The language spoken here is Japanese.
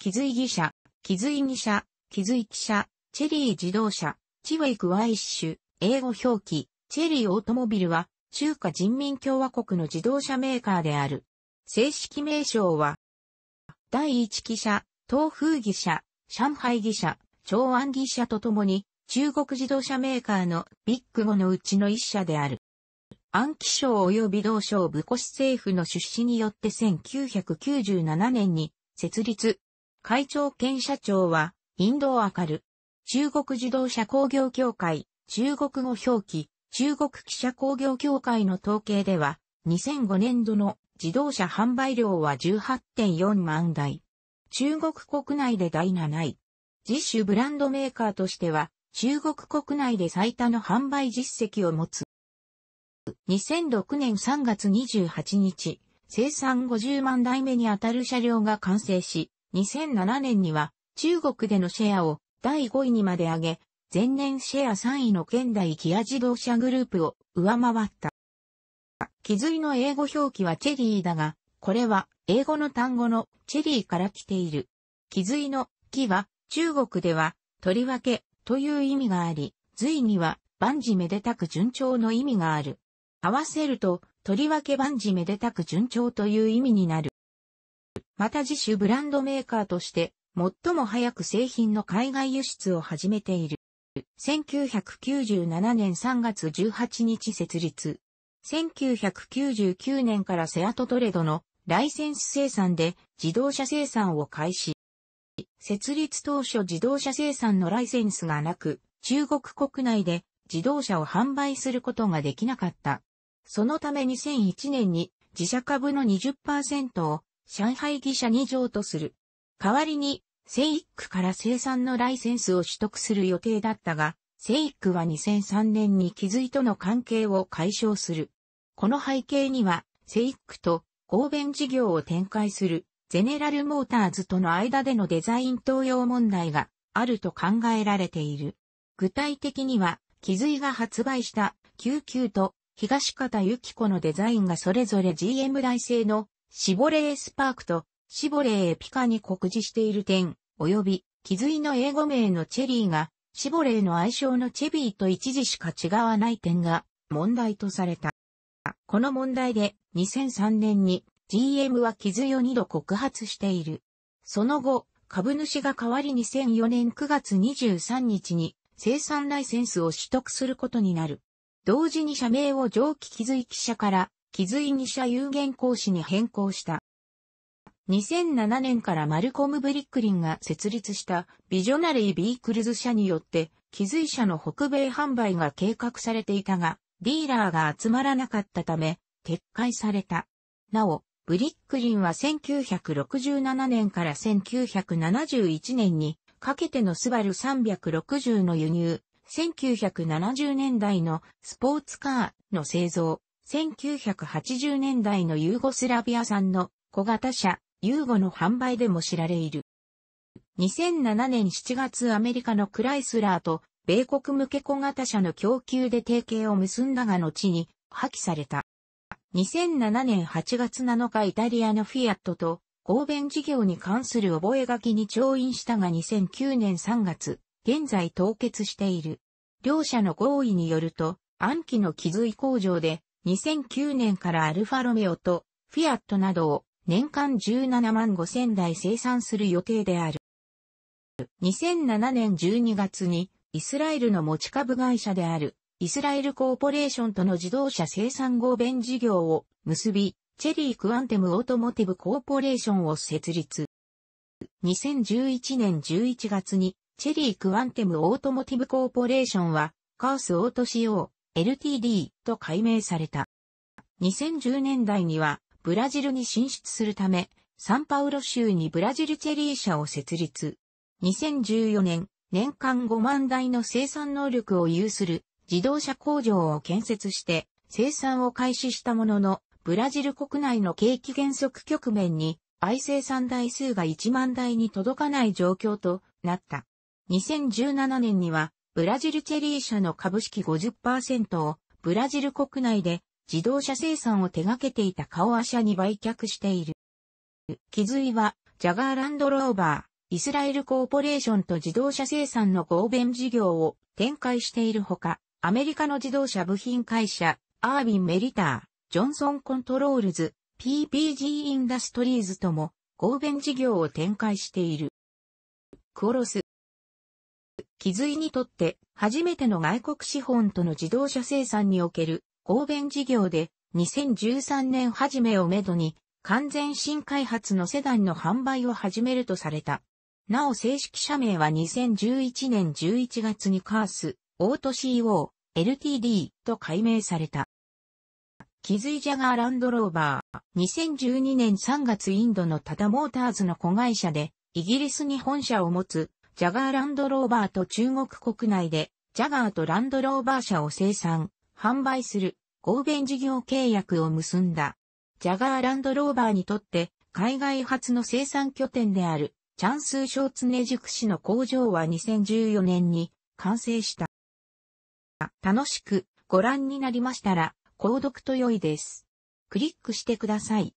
気づい義者、気づい義者、気づい記者、チェリー自動車、チウェイクワイッシュ、英語表記、チェリーオートモビルは、中華人民共和国の自動車メーカーである。正式名称は、第一記者、東風義者、上海義者、長安義者とともに、中国自動車メーカーのビッグ5のうちの一社である。安記省及び同省部虎市政府の出資によって1997年に設立、会長兼社長は、インドアカル。中国自動車工業協会、中国語表記、中国記者工業協会の統計では、2005年度の自動車販売量は18.4万台。中国国内で第7位。自主ブランドメーカーとしては、中国国内で最多の販売実績を持つ。2006年3月28日、生産50万台目にあたる車両が完成し、2007年には中国でのシェアを第5位にまで上げ、前年シェア3位の現代ギア自動車グループを上回った。気づいの英語表記はチェリーだが、これは英語の単語のチェリーから来ている。気づいの木は中国ではとりわけという意味があり、随には万事めでたく順調の意味がある。合わせると、とりわけ万事めでたく順調という意味になる。また自主ブランドメーカーとして最も早く製品の海外輸出を始めている。1997年3月18日設立。1999年からセアトトレードのライセンス生産で自動車生産を開始。設立当初自動車生産のライセンスがなく、中国国内で自動車を販売することができなかった。そのため2001年に自社株の20%を上海技者に譲渡する。代わりに、セイックから生産のライセンスを取得する予定だったが、セイックは2003年に気づいとの関係を解消する。この背景には、セイックと合弁事業を展開するゼネラルモーターズとの間でのデザイン登用問題があると考えられている。具体的には、気づいが発売した QQ と東方幸子のデザインがそれぞれ GM 大製のシボレースパークとシボレーピカに告示している点、及び、気づいの英語名のチェリーが、シボレーの愛称のチェビーと一時しか違わない点が問題とされた。この問題で2003年に GM はいを二度告発している。その後、株主が代わり2004年9月23日に生産ライセンスを取得することになる。同時に社名を上記気づい記者から木髄二社有限講師に変更した。2007年からマルコム・ブリックリンが設立したビジョナリー・ビークルズ社によって、気づい社の北米販売が計画されていたが、ディーラーが集まらなかったため、撤回された。なお、ブリックリンは1967年から1971年にかけてのスバル360の輸入、1970年代のスポーツカーの製造、1980年代のユーゴスラビア産の小型車、ユーゴの販売でも知られる。2007年7月アメリカのクライスラーと米国向け小型車の供給で提携を結んだが後に破棄された。2007年8月7日イタリアのフィアットと合弁事業に関する覚書に調印したが2009年3月、現在凍結している。両社の合意によると、暗記のづい工場で2009年からアルファロメオとフィアットなどを年間17万5000台生産する予定である。2007年12月にイスラエルの持ち株会社であるイスラエルコーポレーションとの自動車生産合弁事業を結び、チェリークアンテムオートモティブコーポレーションを設立。2011年11月にチェリークアンテムオートモティブコーポレーションはカースオート仕様 LTD と改名された。2010年代にはブラジルに進出するため、サンパウロ州にブラジルチェリー社を設立。2014年、年間5万台の生産能力を有する自動車工場を建設して生産を開始したものの、ブラジル国内の景気減速局面に、愛生産台数が1万台に届かない状況となった。2017年にはブラジルチェリー社の株式50%をブラジル国内で自動車生産を手掛けていたカオア社に売却している。気づいは、ジャガーランドローバー、イスラエルコーポレーションと自動車生産の合弁事業を展開しているほか、アメリカの自動車部品会社、アービン・メリター、ジョンソン・コントロールズ、PPG インダストリーズとも合弁事業を展開している。クオロス、キズイにとって初めての外国資本との自動車生産における合弁事業で2013年初めをめどに完全新開発のセダンの販売を始めるとされた。なお正式社名は2011年11月にカース、オート CO、LTD と改名された。キズイジャガーランドローバー、2012年3月インドのタダモーターズの子会社で、イギリスに本社を持つジャガーランドローバーと中国国内で、ジャガーとランドローバー車を生産、販売する合弁事業契約を結んだ。ジャガーランドローバーにとって、海外初の生産拠点である、チャンスーショーツネク市の工場は2014年に完成した。楽しくご覧になりましたら、購読と良いです。クリックしてください。